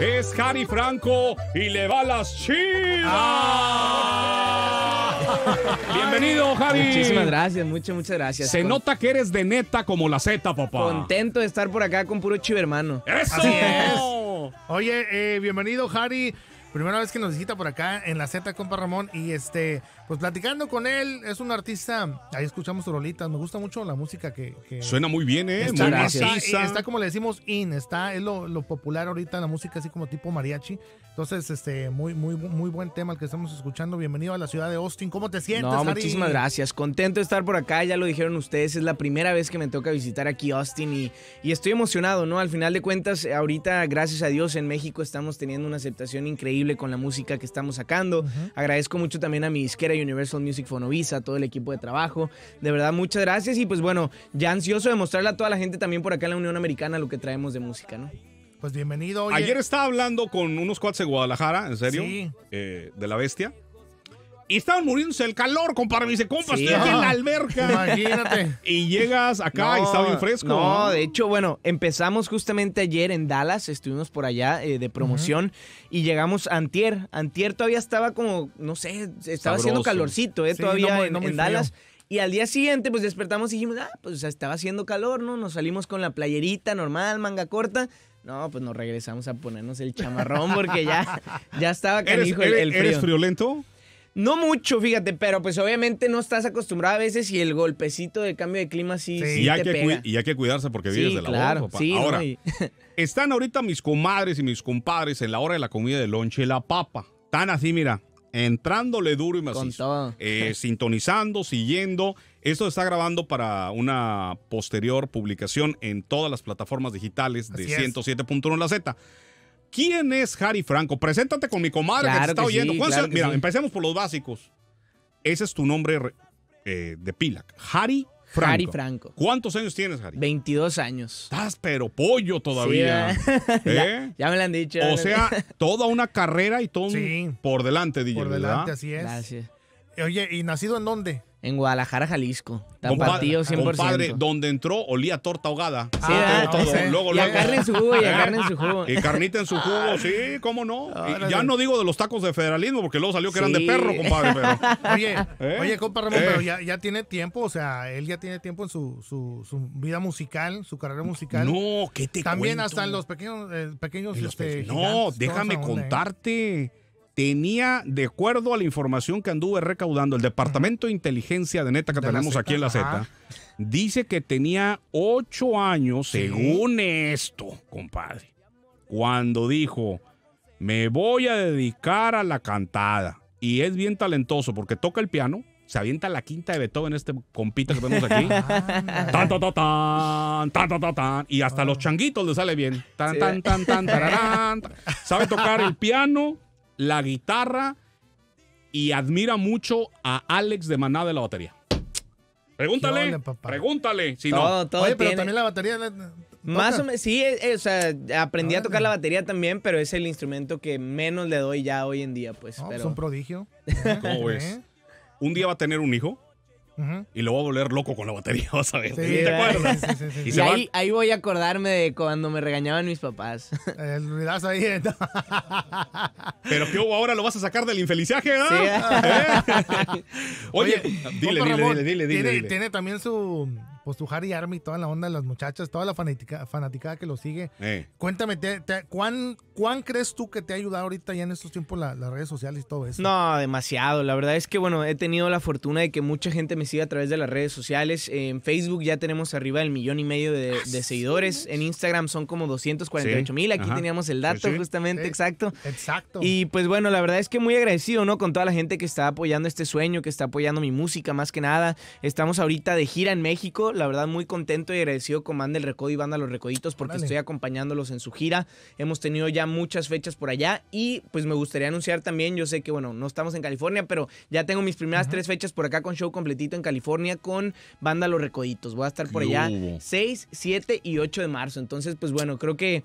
Es Harry Franco y le va las chivas. Ah. Bienvenido, Harry Muchísimas gracias, muchas, muchas gracias. Se nota que eres de neta como la Z, papá. Contento de estar por acá con puro hermano. ¡Eso! Así Oye, eh, bienvenido, Jari primera vez que nos visita por acá en la Z, compa Ramón. Y este, pues platicando con él, es un artista. Ahí escuchamos tu rolita, Me gusta mucho la música que. Suena muy bien, ¿eh? Está, muy está, como le decimos in, está, es lo, popular ahorita la música, así como tipo mariachi. Entonces, este, muy, muy, muy buen tema el que estamos escuchando. Bienvenido a la ciudad de Austin. ¿Cómo te sientes, no, Muchísimas gracias. Contento de estar por acá. Ya lo dijeron ustedes, es la primera vez que me toca visitar aquí Austin y, y estoy emocionado, ¿no? Al final de cuentas, ahorita, gracias a Dios, en México estamos teniendo una aceptación increíble con la música que estamos sacando. Agradezco mucho también a mi disquera Universal Music Fonovisa, a todo el equipo de trabajo. De verdad, muchas gracias y pues bueno, ya ansioso de mostrarle a toda la gente también por acá en la Unión Americana lo que traemos de música, ¿no? Pues bienvenido. Ayer estaba hablando con unos cuates de Guadalajara, en serio, eh, de la bestia. Y estaban muriéndose el calor, compadre. Me dice, compa, estoy aquí en la alberca. Imagínate. Y llegas acá y está bien fresco. No, de hecho, bueno, empezamos justamente ayer en Dallas. Estuvimos por allá eh, de promoción y llegamos a Antier. Antier todavía estaba como, no sé, estaba haciendo calorcito, ¿eh? todavía en, Dallas. Y al día siguiente, pues despertamos y dijimos, ah, pues estaba haciendo calor, ¿no? Nos salimos con la playerita normal, manga corta. No, pues nos regresamos a ponernos el chamarrón porque ya, ya estaba canijo el, el frío. ¿Eres friolento? No mucho, fíjate, pero pues obviamente no estás acostumbrado a veces y el golpecito de cambio de clima sí, sí. y, hay que cuidarse porque vives de la claro, Ahora, están ahorita mis comadres y mis compadres en la hora de la comida de lonche, la papa. Están así, mira, entrándole duro y macizo. Eh, sintonizando, siguiendo. Esto se está grabando para una posterior publicación en todas las plataformas digitales de 107.1 La Z. ¿Quién es Harry Franco? Preséntate con mi comadre que te está oyendo. mira, empecemos por los básicos. Ese es tu nombre eh, de pila. Harry Franco. ¿Cuántos años tienes, Harry? 22 años. Estás pero pollo todavía. ¿Eh? ya, me lo han dicho. O sea, toda una carrera y todo por delante, DJ. Por delante, así es. Gracias. Eh, oye, ¿y nacido en dónde? En Guadalajara, Jalisco. Tapatío 100%. Compadre, donde entró olía torta ahogada. Sí, todo, ah, y a carne en su jugo, y a carne en su jugo. Y carnita en su jugo, sí, cómo no. ya no digo de los tacos de federalismo, porque luego salió que eran de perro, compadre. Oye, ¿Eh? oye, compa Ramón, pero ¿Eh? ya, ya, tiene tiempo, o sea, él ya tiene tiempo en su, su, vida musical, su carrera musical. No, ¿qué te También hasta en los pequeños, pequeños este, No, déjame contarte tenía, de acuerdo a la información que anduve recaudando, el Departamento de Inteligencia de Neta que tenemos aquí en la Z, dice que tenía ocho años, según esto, compadre, cuando dijo, me voy a dedicar a la cantada. Y es bien talentoso porque toca el piano, se avienta la quinta de Beethoven, este compito que tenemos aquí. y hasta los oh. changuitos le sale bien. Tan, tan, tan, tan, Sabe tocar el piano, la guitarra y admira mucho a Alex de manada de la batería. Pregúntale, pregúntale. Si no. Oye, pero también la batería. Más o menos, sí, eh, eh, o sea, aprendí a tocar la batería también, pero es el instrumento que menos le doy ya hoy en día, pues. Es pues un prodigio. ¿Cómo eh, ves? ¿Un día va a tener un hijo? y lo voy a volver loco con la batería, vas a ver. ¿Te acuerdas? y, ahí, ahí, voy a acordarme de cuando me regañaban mis papás. El ruidazo ahí. ¿eh? Pero Pero que ahora lo vas a sacar del infeliciaje, ¿eh? ¿Eh? ¿no? Oye, dile, dile, dile, dile, dile. tiene también su pues tu Harry Army toda la onda de las muchachas, toda la fanaticada que lo sigue. Cuéntame, ¿cuán, ¿cuán, crees tú que te ha ayudado ahorita ya en estos tiempos las redes sociales y todo eso? No, demasiado. La verdad es que, bueno, he tenido la fortuna de que mucha gente me siga a través de las redes sociales. En Facebook ya tenemos arriba el millón y medio de, ah, seguidores. En Instagram son como 248 mil. Aquí teníamos el dato justamente, exacto. Exacto. Y pues bueno, la verdad es que muy agradecido, ¿no? Con toda la gente que está apoyando este sueño, que está apoyando mi música más que nada. Estamos ahorita de gira en México. La verdad, muy contento y agradecido con Banda El Recodo y Banda Los Recoditos porque estoy acompañándolos en su gira. Hemos tenido ya muchas fechas por allá y pues me gustaría anunciar también, yo sé que bueno, no estamos en California, pero ya tengo mis primeras tres fechas por acá con show completito en California con Banda Los Recoditos. Voy a estar por allá 6, 7 y 8 de marzo. Entonces, pues bueno, creo que,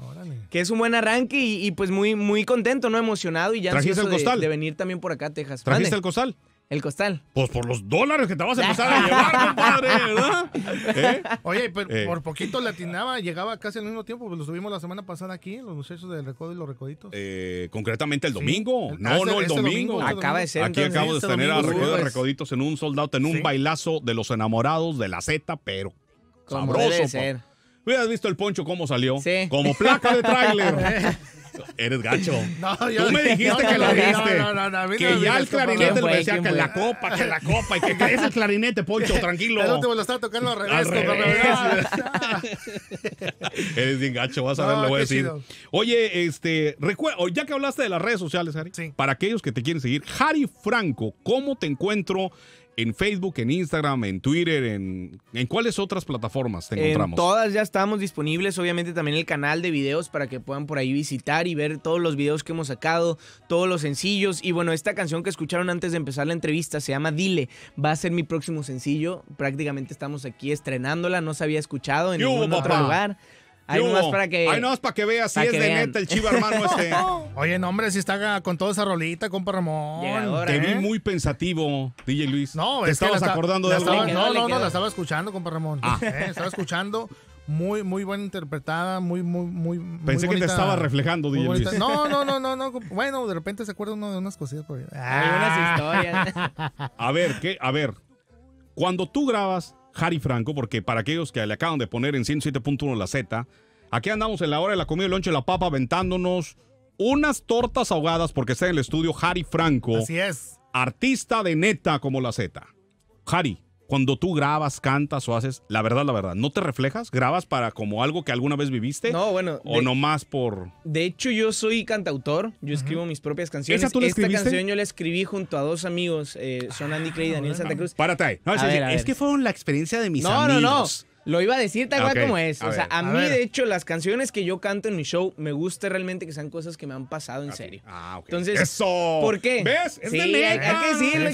que es un buen arranque y, pues muy, muy contento, ¿no? Emocionado y ya el De, venir también por acá a Texas. el costal? El costal. Pues por los dólares que te vas a empezar a llevar, compadre, ¿verdad? ¿Eh? Oye, pero eh. por poquito latinaba, llegaba casi al mismo tiempo, pues lo subimos la semana pasada aquí, los muchachos del Recodo y los Recoditos. Eh, concretamente el domingo. Ah, no, no, el domingo. Acaba de ser. Aquí acabo de tener a Recodo y pues. Recoditos en un soldado, en un bailazo de los enamorados de la Z, pero Como ser. visto el poncho cómo salió. Sí. Como placa de tráiler. Eres gacho. No, Tú me dijiste que lo viste. No, que ya el clarinete le decía que la copa, que la copa. Y que crees el clarinete, Poncho, tranquilo. El último lo está tocando al revés. Eres bien gacho, vas a ver, lo voy a decir. Oye, este, ya que hablaste de las redes sociales, Harry, sí. para aquellos que te quieren seguir, Harry Franco, ¿cómo te encuentro en Facebook, en Instagram, en Twitter, en, en cuáles otras plataformas te encontramos. En todas ya estamos disponibles, obviamente también el canal de videos para que puedan por ahí visitar y ver todos los videos que hemos sacado, todos los sencillos. Y bueno, esta canción que escucharon antes de empezar la entrevista se llama Dile, va a ser mi próximo sencillo. Prácticamente estamos aquí estrenándola, no se había escuchado en ningún otro lugar hay nomás para que. para que veas si es de neta el chivo hermano este. Oye, no, hombre, si está con toda esa rolita, compa Ramón. Te vi ¿eh? muy pensativo, DJ Luis. No, ¿Te estabas acordando de algo? no, no, no, la estaba escuchando, compa Ramón. Ah. Eh, estaba escuchando. Muy, muy buena interpretada, muy, muy, muy. Pensé que te estaba reflejando, DJ Luis. No, no, no, no, no. Bueno, de repente se acuerda uno de unas cositas. por ahí. Hay unas ah. historias. A ver, ¿qué? A ver. Cuando tú grabas, Harry Franco, porque para aquellos que le acaban de poner en 107.1 la Z, aquí andamos en la hora de la comida, el lonche, la papa, aventándonos unas tortas ahogadas porque está en el estudio Harry Franco. Así es. Artista de neta como la Z. Harry, cuando tú grabas, cantas o haces, la verdad, la verdad, ¿no te reflejas? ¿Grabas para como algo que alguna vez viviste? No, bueno. ¿O nomás por...? De hecho, yo soy cantautor, yo escribo mis propias canciones. ¿Esa tú la Esta canción yo la escribí junto a dos amigos, eh, son Andy Clay y ah, Daniel Santa Cruz. Párate ahí. es, que fueron la experiencia de mis amigos. No, no, no. Lo iba a decir tal ah, cual como es. o sea, a, mí, de hecho, las canciones que yo canto en mi show me gusta realmente que sean cosas que me han pasado en ah, serio. Ah, ok. Entonces, ¡Eso! ¿por qué? ¿Ves? Es sí, hay que decirle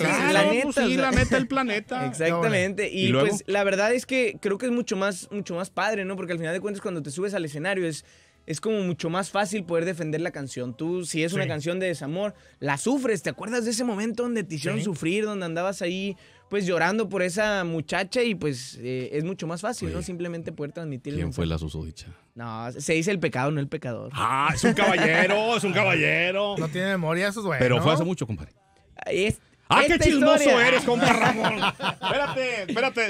Sí, la meta del pues el planeta. Exactamente. Y, pues, la verdad es que creo que es mucho más, mucho más padre, ¿no? Porque al final de cuentas, cuando te subes al escenario es es como mucho más fácil poder defender la canción. Tú, si es una canción de desamor, la sufres. ¿Te acuerdas de ese momento donde te hicieron sufrir, donde andabas ahí pues llorando por esa muchacha y pues eh, es mucho más fácil, ¿no? Simplemente poder transmitir. ¿Quién fue la susodicha? No, se dice el pecado, no el pecador. Ah, es un caballero, es un caballero. No tiene memoria, eso es bueno. Pero fue hace mucho, compadre. ¡Ah, qué chismoso eres, compadre Ramón! espérate, espérate,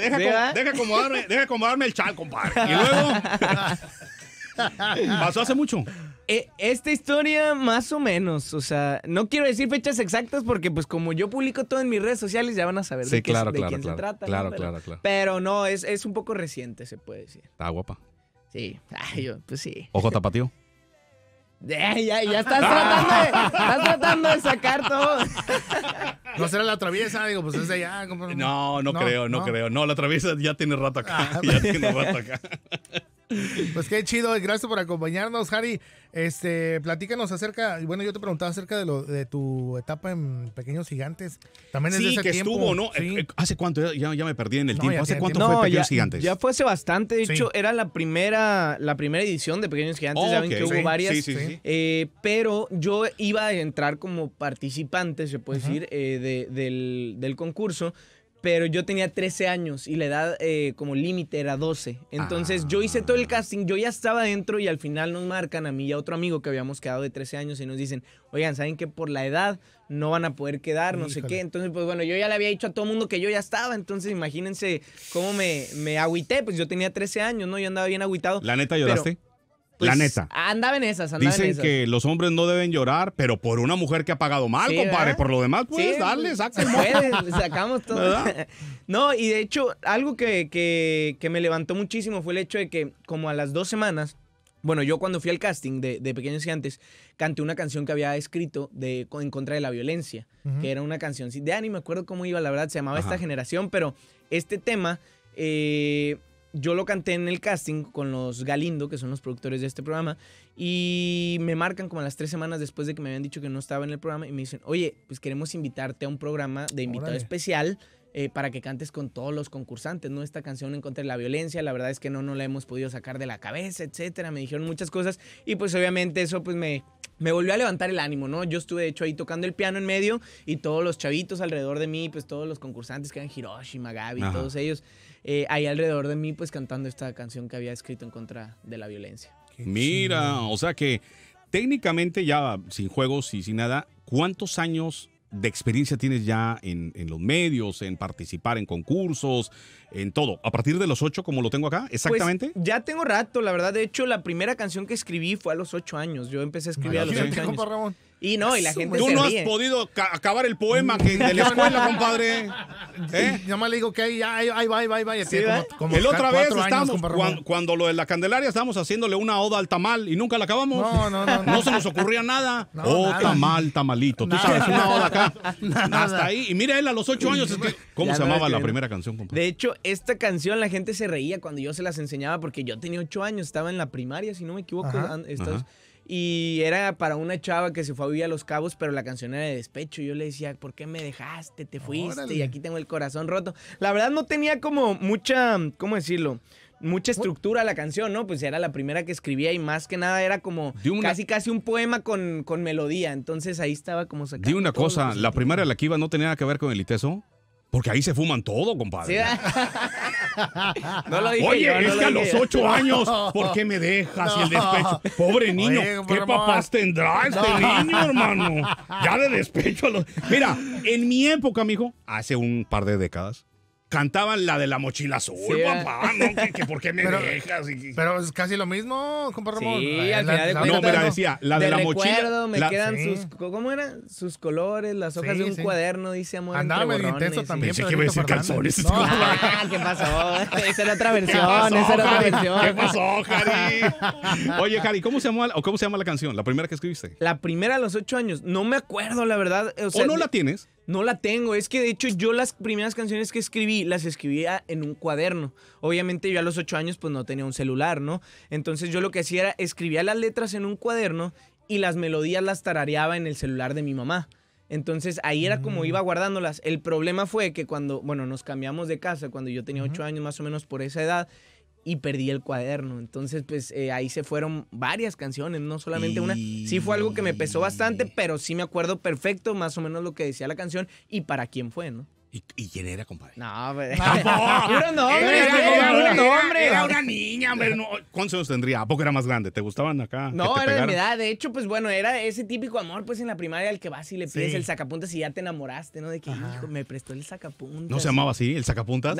deja, acomodarme, deja acomodarme el chal, compadre. Y luego... ¿Pasó hace mucho? E, esta historia más o menos, o sea, no quiero decir fechas exactas porque pues como yo publico todo en mis redes sociales ya van a saber de, quién se trata. Claro, claro, claro. Pero no, es, es, un poco reciente, se puede decir. Está guapa. Sí, pues sí. Ojo tapatío. ya, ya estás, tratando de, estás tratando de sacar todo. No será la traviesa, digo, pues No, no, creo, no, creo. No, la traviesa ya tiene rato acá. Ah. ya tiene rato acá. Pues qué chido, gracias por acompañarnos, Harry. Este, platícanos acerca, bueno, yo te preguntaba acerca de lo de tu etapa en Pequeños Gigantes. También es sí, que estuvo, ¿no? Eh, ¿Hace cuánto? Ya, me perdí en el tiempo. ¿Hace cuánto fue Pequeños Gigantes? Ya fue hace bastante, de hecho, era la primera la primera edición de Pequeños Gigantes, oh, ya ven que hubo varias. Eh, pero yo iba a entrar como participante, se puede decir, eh, del, del concurso pero yo tenía 13 años y la edad eh, como límite era 12. Entonces yo hice todo el ah. casting, yo ya estaba dentro y al final nos marcan a mí y a otro amigo que habíamos quedado de 13 años y nos dicen, oigan, ¿saben que por la edad no van a poder quedar, no sé qué? Entonces, pues bueno, yo ya le había dicho a todo el mundo que yo ya estaba, entonces imagínense cómo me, me agüité, pues yo tenía 13 años, ¿no? Yo andaba bien agüitado. ¿La neta lloraste? la pues, neta. Andaba en esas, Dicen en esas. que los hombres no deben llorar, pero por una mujer que ha pagado mal, compadre. Por lo demás, pues, sí, pues, saca sacamos todo. No, y de hecho, algo que, me levantó muchísimo fue el hecho de que, como a las dos semanas, bueno, yo cuando fui al casting de, de Pequeños Antes, canté una canción que había escrito de, en contra de la violencia, que era una canción de Ani, me acuerdo cómo iba, la verdad, se llamaba Esta Generación, pero este tema. Eh, yo lo canté en el casting con los Galindo, que son los productores de este programa, y me marcan como a las tres semanas después de que me habían dicho que no estaba en el programa y me dicen, oye, pues queremos invitarte a un programa de invitado especial. Eh, para que cantes con todos los concursantes, ¿no? Esta canción en contra de la violencia, la verdad es que no, no la hemos podido sacar de la cabeza, etcétera. Me dijeron muchas cosas y pues obviamente eso pues me, me volvió a levantar el ánimo, ¿no? Yo estuve, de hecho, ahí tocando el piano en medio y todos los chavitos alrededor de mí, pues todos los concursantes que eran Hiroshi, Magabi, todos ellos, eh, ahí alrededor de mí, pues cantando esta canción que había escrito en contra de la violencia. Mira, o sea que técnicamente ya sin juegos y sin nada, ¿cuántos años de experiencia tienes ya en, los medios, en participar en concursos, en todo? ¿A partir de los ocho, como lo tengo acá? Pues, ¿Exactamente? ya tengo rato, la verdad. De hecho, la primera canción que escribí fue a los ocho años. Yo empecé a escribir a los ocho años. Ramón. Y no, y la gente Tú no has podido acabar el poema que de la escuela, compadre. ¿Eh? Yo más le digo que ahí, ahí, ahí va, ahí va, va. el otra vez estamos, cuando, lo de la Candelaria, estábamos haciéndole una oda al tamal y nunca la acabamos. No, no, no. No, se nos ocurría nada. No, oh, tamal, tamalito. Tú sabes, una oda acá. Hasta ahí. Y mira él a los ocho años. ¿Cómo se llamaba la primera canción, compadre? De hecho, esta canción la gente se reía cuando yo se las enseñaba porque yo tenía ocho años, estaba en la primaria, si no me equivoco. Y era para una chava que se fue a vivir a Los Cabos, pero la canción era de despecho. Yo le decía, ¿por qué me dejaste? Te fuiste y aquí tengo el corazón roto. La verdad no tenía como mucha, ¿cómo decirlo? Mucha estructura la canción, ¿no? Pues era la primera que escribía y más que nada era como casi casi un poema con, melodía. Entonces ahí estaba como sacando. Di una cosa, la primera la que iba no tenía nada que ver con el ITESO, porque ahí se fuman todo, compadre. Oye, es que a los ocho años, ¿por qué me dejas el despecho? Pobre niño, ¿qué papás tendrá este niño, hermano? Ya de despecho. A los... Mira, en mi época, mijo, hace un par de décadas, cantaban la de la mochila azul, papá. ¿no? ¿Qué, por qué me dejas? Pero es casi lo mismo, compa Ramón. Sí, la, al final de cuentas, No, mira, decía, la de, la recuerdo, me la... quedan sus. ¿Cómo eran? Sus colores, las hojas de un cuaderno, dice amor. Andaba medio intenso también. Pensé que iba a decir ¿qué pasó? Esa era otra versión. esa era otra versión. ¿Qué pasó, Jari? Oye, Jari, ¿cómo se, llamó, llama la canción? La primera que escribiste. La primera a los ocho años. No me acuerdo, la verdad. ¿O no la tienes? No la tengo, es que de hecho yo las primeras canciones que escribí las escribía en un cuaderno. Obviamente yo a los ocho años pues no tenía un celular, ¿no? Entonces yo lo que hacía era escribía las letras en un cuaderno y las melodías las tarareaba en el celular de mi mamá. Entonces ahí era como mm. iba guardándolas. El problema fue que cuando, bueno, nos cambiamos de casa, cuando yo tenía ocho años más o menos por esa edad, y perdí el cuaderno. Entonces, pues eh, ahí se fueron varias canciones, no solamente una. Sí fue algo que me pesó bastante, pero sí me acuerdo perfecto más o menos lo que decía la canción y para quién fue, ¿no? ¿Y, quién era, compadre? No, hombre. Puro nombre. Era, Era, una niña, hombre. ¿Cuántos años tendría? ¿A poco era más grande? ¿Te gustaban acá? No, era de mi edad. De hecho, pues bueno, era ese típico amor, pues en la primaria, al que vas y le pides el sacapuntas y ya te enamoraste, ¿no? De que, hijo, me prestó el sacapuntas. ¿No se llamaba así, el sacapuntas?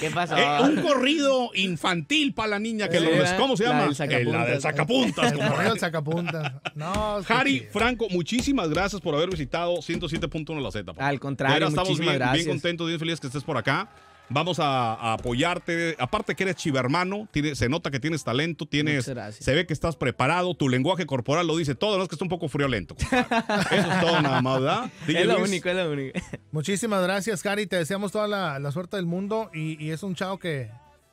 ¿Qué eh, un corrido infantil para la niña que ¿Cómo se llama? el sacapuntas. Eh, el sacapuntas. No, Harry, Franco, muchísimas gracias por haber visitado 107.1 La Z. Al contrario, estamos bien, contentos, bien felices que estés por acá. Vamos a, apoyarte. Aparte que eres chivermano, se nota que tienes talento, tienes, se ve que estás preparado, tu lenguaje corporal lo dice todo, no es que está un poco friolento. Eso es todo nada más, ¿verdad? es lo único, es lo único. Muchísimas gracias, Cari. Te deseamos toda la, suerte del mundo y, es un chavo que,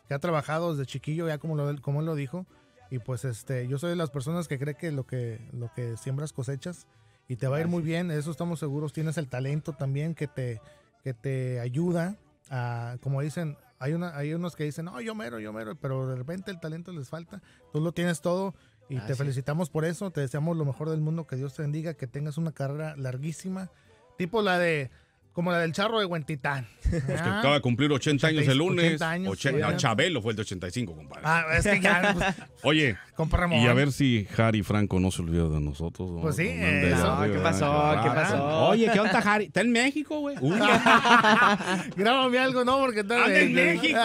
ha trabajado desde chiquillo, ya como, lo, como él lo dijo. Y pues este, yo soy de las personas que cree que lo que, lo que siembras cosechas y te va a ir muy bien, eso estamos seguros, tienes el talento también que te, que te ayuda Ah, como dicen, hay, una, hay unos que dicen, no, yo mero, yo mero, pero de repente el talento les falta. Tú lo tienes todo y te felicitamos por eso. Te deseamos lo mejor del mundo, que Dios te bendiga, que tengas una carrera larguísima, tipo la de. Como la del charro de Huentitán. que ah. acaba de cumplir 80, años el lunes. 80 Chabelo fue el de 85, compadre. Ah, pues, Oye, y a ver si Harry Franco no se olvida de nosotros. Pues sí. Eh, ¿qué pasó? ¿Qué pasó? Oye, ¿qué onda Harry? Está en México, güey. Grábame algo, ¿no? Porque está en México.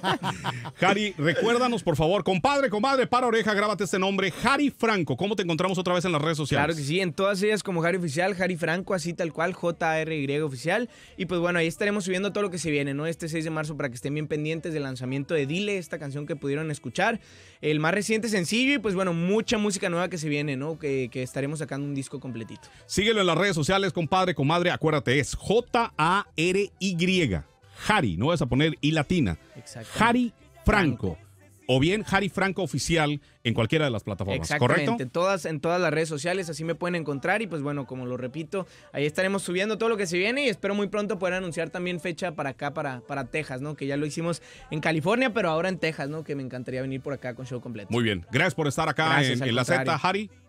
Harry, recuérdanos, por favor. Compadre, comadre, para oreja, grábate este nombre. Harry Franco. ¿Cómo te encontramos otra vez en las redes sociales? Claro que sí, en todas ellas como Harry Oficial, Harry Franco, así tal cual, JRY Oficial. Y pues bueno, ahí estaremos subiendo todo lo que se viene, ¿no? Este 6 de marzo para que estén bien pendientes del lanzamiento de Dile, esta canción que pudieron escuchar. El más reciente sencillo y pues bueno, mucha música nueva que se viene, ¿no? Que, estaremos sacando un disco completito. Síguelo en las redes sociales, compadre, comadre, acuérdate, es J-A-R-Y. Harry, no vas a poner y latina. Harry Franco. Franco o bien Harry Franco Oficial en cualquiera de las plataformas, ¿correcto? En todas, en todas las redes sociales, así me pueden encontrar y pues bueno, como lo repito, ahí estaremos subiendo todo lo que se viene y espero muy pronto poder anunciar también fecha para acá, para, para Texas, ¿no? Que ya lo hicimos en California, pero ahora en Texas, ¿no? Que me encantaría venir por acá con show completo. Muy bien, gracias por estar acá en, en La Z, Harry.